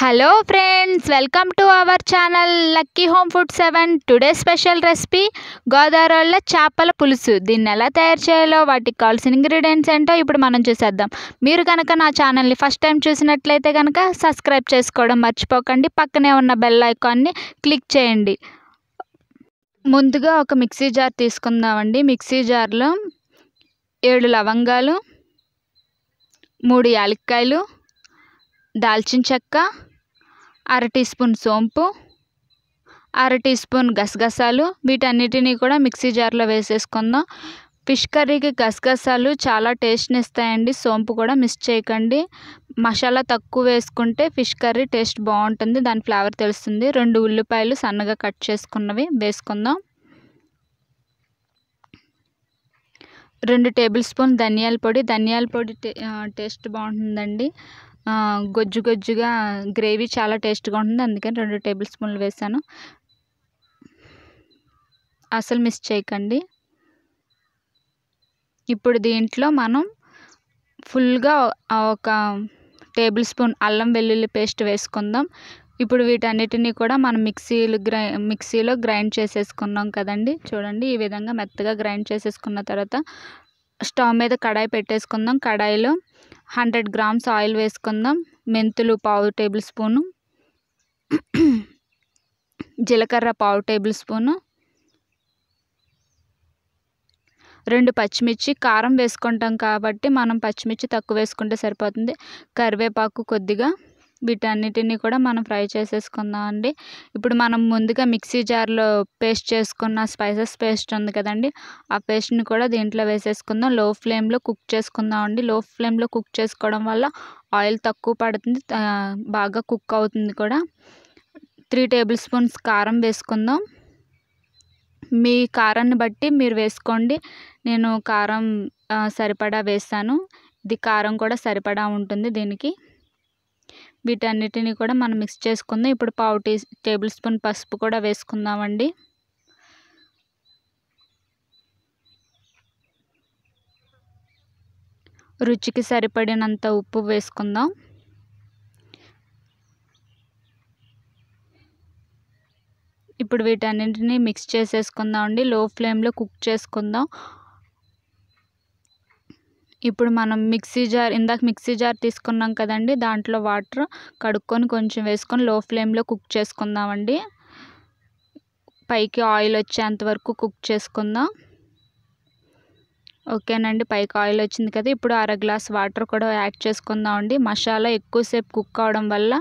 hello friends welcome to our channel lucky home food seven today special recipe గోదావరిలో చేపల పులుసు దీన్ని ఎలా తయారు చేయాలో వాటికి కావాల్సిన ఇంగ్రీడియంట్స్ ఏంటో ఇప్పుడు మనం చూసేద్దాం మీరు కనుక నా ఛానల్ని ఫస్ట్ టైం చూసినట్లయితే కనుక సబ్స్క్రైబ్ చేసుకోవడం మర్చిపోకండి పక్కనే ఉన్న బెల్ ఐకాన్ని క్లిక్ చేయండి ముందుగా ఒక మిక్సీ జార్ తీసుకుందామండి మిక్సీ జార్లో ఏడు లవంగాలు మూడు యాలక్కాయలు దాల్చిన చెక్క అర టీ స్పూన్ సోంపు అర టీ స్పూన్ గసగసాలు వీటన్నిటినీ కూడా మిక్సీ జార్లో వేసేసుకుందాం ఫిష్ కర్రీకి గసగసాలు చాలా టేస్ట్ని ఇస్తాయండి సోంపు కూడా మిస్ చేయకండి మసాలా తక్కువ వేసుకుంటే ఫిష్ కర్రీ టేస్ట్ బాగుంటుంది దాని ఫ్లేవర్ తెలుస్తుంది రెండు ఉల్లిపాయలు సన్నగా కట్ చేసుకున్నవి వేసుకుందాం రెండు టేబుల్ స్పూన్ ధనియాల పొడి ధనియాల పొడి టేస్ట్ బాగుంటుందండి గొజ్జు గొజ్జుగా గ్రేవీ చాలా టేస్ట్గా ఉంటుంది అందుకని రెండు టేబుల్ స్పూన్లు వేసాను అసలు మిస్ చేయకండి ఇప్పుడు దీంట్లో మనం ఫుల్గా ఒక టేబుల్ స్పూన్ అల్లం వెల్లుల్లి పేస్ట్ వేసుకుందాం ఇప్పుడు వీటన్నిటినీ కూడా మనం మిక్సీలు గ్రై మిక్సీలో గ్రైండ్ చేసేసుకున్నాం కదండి చూడండి ఈ విధంగా మెత్తగా గ్రైండ్ చేసేసుకున్న తర్వాత స్టవ్ మీద కడాయి పెట్టేసుకుందాం కడాయిలో హండ్రెడ్ గ్రామ్స్ ఆయిల్ వేసుకుందాం మెంతులు పావు టేబుల్ స్పూను జీలకర్ర పావు టేబుల్ స్పూను రెండు పచ్చిమిర్చి కారం వేసుకుంటాం కాబట్టి మనం పచ్చిమిర్చి తక్కువ వేసుకుంటే సరిపోతుంది కరివేపాకు కొద్దిగా వీటన్నిటిని కూడా మనం ఫ్రై చేసేసుకుందాం అండి ఇప్పుడు మనం ముందుగా మిక్సీ జార్లో పేస్ట్ చేసుకున్న స్పైసెస్ పేస్ట్ ఉంది కదండి ఆ పేస్ట్ని కూడా దీంట్లో వేసేసుకుందాం లో ఫ్లేమ్లో కుక్ చేసుకుందాం అండి లో ఫ్లేమ్లో కుక్ చేసుకోవడం వల్ల ఆయిల్ తక్కువ పడుతుంది బాగా కుక్ అవుతుంది కూడా త్రీ టేబుల్ స్పూన్స్ కారం వేసుకుందాం మీ కారాన్ని బట్టి మీరు వేసుకోండి నేను కారం సరిపడా వేసాను ఇది కారం కూడా సరిపడా ఉంటుంది దీనికి వీటన్నిటిని కూడా మనం మిక్స్ చేసుకుందాం ఇప్పుడు పావు టీ టేబుల్ స్పూన్ పసుపు కూడా వేసుకుందామండి రుచికి సరిపడినంత ఉప్పు వేసుకుందాం ఇప్పుడు వీటన్నింటినీ మిక్స్ చేసేసుకుందాం అండి లో ఫ్లేమ్లో కుక్ చేసుకుందాం ఇప్పుడు మనం మిక్సీ జార్ ఇందాక మిక్సీ జార్ తీసుకున్నాం కదండి దాంట్లో వాటర్ కడుక్కొని కొంచెం వేసుకొని లో ఫ్లేమ్లో కుక్ చేసుకుందామండి పైకి ఆయిల్ వచ్చేంత వరకు కుక్ చేసుకుందాం ఓకేనండి పైకి ఆయిల్ వచ్చింది కదా ఇప్పుడు అర గ్లాస్ వాటర్ కూడా యాడ్ చేసుకుందామండి మసాలా ఎక్కువసేపు కుక్ అవడం వల్ల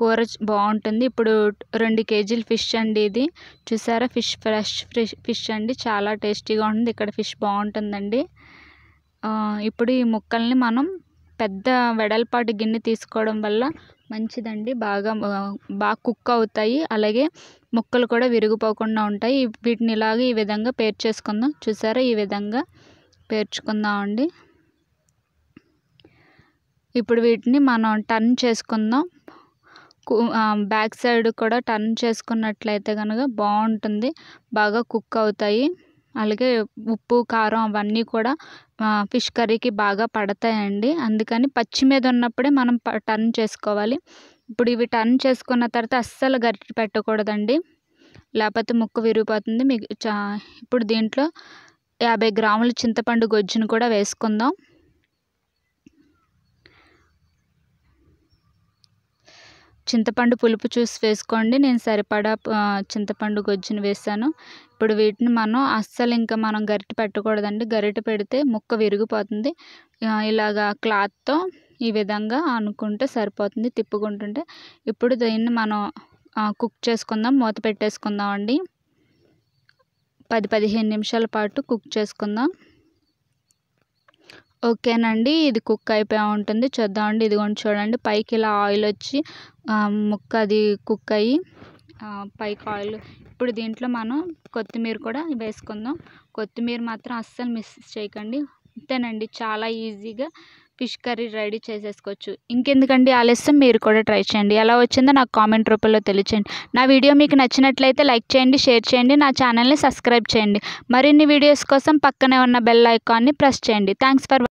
కూర బాగుంటుంది ఇప్పుడు రెండు కేజీలు ఫిష్ అండి ఇది చూసారా ఫిష్ ఫ్రెష్ ఫిష్ అండి చాలా టేస్టీగా ఉంటుంది ఇక్కడ ఫిష్ బాగుంటుందండి ఇప్పుడు ఈ ముక్కల్ని మనం పెద్ద వెడల్పాటి గిన్నె తీసుకోవడం వల్ల మంచిదండి బాగా బాగా కుక్ అవుతాయి అలాగే ముక్కలు కూడా విరిగిపోకుండా ఉంటాయి వీటిని ఇలాగ ఈ విధంగా పేర్చేసుకుందాం చూసారా ఈ విధంగా పేర్చుకుందామండి ఇప్పుడు వీటిని మనం టర్న్ చేసుకుందాం బ్యాక్ సైడ్ కూడా టర్న్ చేసుకున్నట్లయితే కనుక బాగుంటుంది బాగా కుక్ అవుతాయి అలాగే ఉప్పు కారం అవన్నీ కూడా ఫిష్ కర్రీకి బాగా పడతాయండి అందుకని పచ్చి మీద ఉన్నప్పుడే మనం టర్న్ చేసుకోవాలి ఇప్పుడు ఇవి టర్న్ చేసుకున్న తర్వాత అస్సలు గరిటె పెట్టకూడదండి లేకపోతే ముక్క విరిగిపోతుంది మీకు ఇప్పుడు దీంట్లో యాభై గ్రాముల చింతపండు గొజ్జును కూడా వేసుకుందాం చింతపండు పులుపు చూసి వేసుకోండి నేను సరిపడా చింతపండు గొజ్జును వేసాను ఇప్పుడు వీటిని మనం అస్సలు ఇంకా మనం గరిటె పెట్టకూడదండి గరిటె పెడితే ముక్క విరిగిపోతుంది ఇలాగా క్లాత్తో ఈ విధంగా అనుకుంటే సరిపోతుంది తిప్పుకుంటుంటే ఇప్పుడు దీన్ని మనం కుక్ చేసుకుందాం మూత పెట్టేసుకుందాం అండి పది పదిహేను నిమిషాల పాటు కుక్ చేసుకుందాం ఓకేనండి ఇది కుక్ అయిపోయి ఉంటుంది చూద్దామండి ఇదిగోండి చూడండి పైకి ఇలా ఆయిల్ వచ్చి ముక్క అది కుక్ అయ్యి పైకి ఆయిల్ ఇప్పుడు దీంట్లో మనం కొత్తిమీర కూడా వేసుకుందాం కొత్తిమీర మాత్రం అస్సలు మిస్ చేయకండి అంతేనండి చాలా ఈజీగా ఫిష్ కర్రీ రెడీ చేసేసుకోవచ్చు ఇంకెందుకండి ఆలస్యం మీరు కూడా ట్రై చేయండి ఎలా వచ్చిందో నాకు కామెంట్ రూపంలో తెలియచేయండి నా వీడియో మీకు నచ్చినట్లయితే లైక్ చేయండి షేర్ చేయండి నా ఛానల్ని సబ్స్క్రైబ్ చేయండి మరిన్ని వీడియోస్ కోసం పక్కనే ఉన్న బెల్ ఐకాన్ని ప్రెస్ చేయండి థ్యాంక్స్ ఫర్